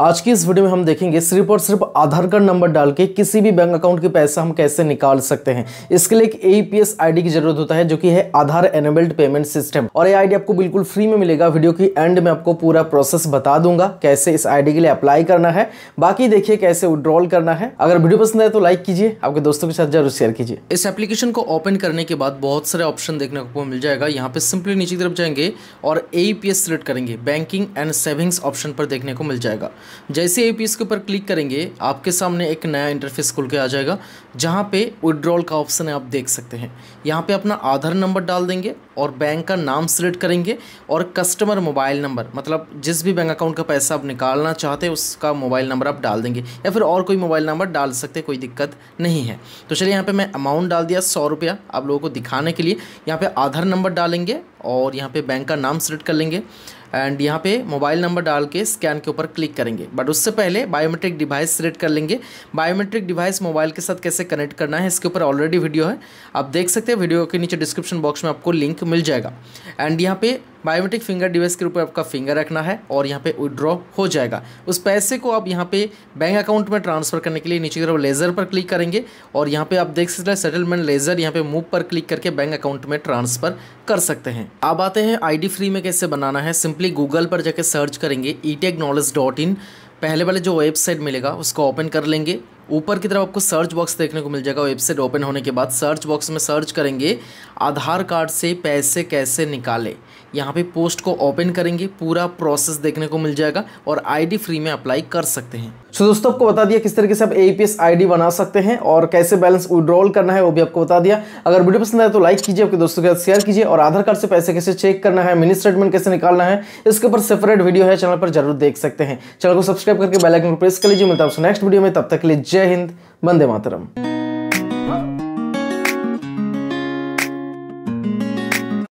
आज की इस वीडियो में हम देखेंगे सिर्फ और सिर्फ आधार कार्ड नंबर डाल के किसी भी बैंक अकाउंट के पैसा हम कैसे निकाल सकते हैं इसके लिए एक ए पी आईडी की जरूरत होता है जो कि है आधार एनेबल्ड पेमेंट सिस्टम और ये आईडी आपको बिल्कुल फ्री में मिलेगा वीडियो की एंड में आपको पूरा प्रोसेस बता दूंगा कैसे इस आईडी के लिए अप्लाई करना है बाकी देखिए कैसे विड्रॉल करना है अगर वीडियो पसंद आए तो लाइक कीजिए आपके दोस्तों के साथ जरूर शेयर कीजिए इस एप्लीकेशन को ओपन करने के बाद बहुत सारे ऑप्शन देखने को मिल जाएगा यहाँ पे सिंपली नीचे की तरफ जाएंगे और ए पी सेलेक्ट करेंगे बैंकिंग एंड सेविंग्स ऑप्शन पर देखने को मिल जाएगा जैसे आप के ऊपर क्लिक करेंगे आपके सामने एक नया इंटरफेस खुल के आ जाएगा जहाँ पे विड्रॉल का ऑप्शन है आप देख सकते हैं यहाँ पे अपना आधार नंबर डाल देंगे और बैंक का नाम सिलेक्ट करेंगे और कस्टमर मोबाइल नंबर मतलब जिस भी बैंक अकाउंट का पैसा आप निकालना चाहते हैं उसका मोबाइल नंबर आप डाल देंगे या फिर और कोई मोबाइल नंबर डाल सकते कोई दिक्कत नहीं है तो चलिए यहाँ पर मैं अमाउंट डाल दिया सौ रुपया आप लोगों को दिखाने के लिए यहाँ पर आधार नंबर डालेंगे और यहाँ पे बैंक का नाम सेलेक्ट कर लेंगे एंड यहाँ पे मोबाइल नंबर डाल के स्कैन के ऊपर क्लिक करेंगे बट उससे पहले बायोमेट्रिक डिवाइस सेलेक्ट कर लेंगे बायोमेट्रिक डिवाइस मोबाइल के साथ कैसे कनेक्ट करना है इसके ऊपर ऑलरेडी वीडियो है आप देख सकते हैं वीडियो के नीचे डिस्क्रिप्शन बॉक्स में आपको लिंक मिल जाएगा एंड यहाँ पे बायोमेट्रिक फिंगर डिवाइस के रूप में आपका फिंगर रखना है और यहाँ पे विड्रॉ हो जाएगा उस पैसे को आप यहाँ पे बैंक अकाउंट में ट्रांसफ़र करने के लिए नीचे की तरफ लेज़र पर क्लिक करेंगे और यहाँ पे आप देख सकते हैं सेटलमेंट लेज़र यहाँ पे मूव पर क्लिक करके बैंक अकाउंट में ट्रांसफ़र कर सकते हैं अब आते हैं आई फ्री में कैसे बनाना है सिंपली गूगल पर जाकर सर्च करेंगे ई डॉट इन पहले वाले जो वेबसाइट मिलेगा उसको ओपन कर लेंगे ऊपर की तरफ आपको सर्च बॉक्स देखने को मिल जाएगा वेबसाइट ओपन होने के बाद सर्च बॉक्स में सर्च करेंगे आधार कार्ड से पैसे कैसे निकाले यहाँ पे पोस्ट को ओपन करेंगे पूरा प्रोसेस देखने को मिल जाएगा और आईडी फ्री में अप्लाई कर सकते हैं सो दोस्तों आपको बता दिया किस तरीके से आप ए पी आईडी बना सकते हैं और कैसे बैलेंस विड्रॉल करना है वो भी आपको बता दिया अगर वीडियो पसंद आए तो लाइक कीजिए आपके दोस्तों के साथ शेयर कीजिए और आधार कार्ड से पैसे कैसे चेक करना है मिनी स्टेटमेंट कैसे निकालना है इसके ऊपर सेपरेट वीडियो है चैनल पर जरूर देख सकते हैं चैनल को सब्सक्राइब करके बेलाइकन को प्रेस कर लीजिए मिलता है नेक्स्ट वीडियो में तब तक के लिए जय हिंद बंदे मातरम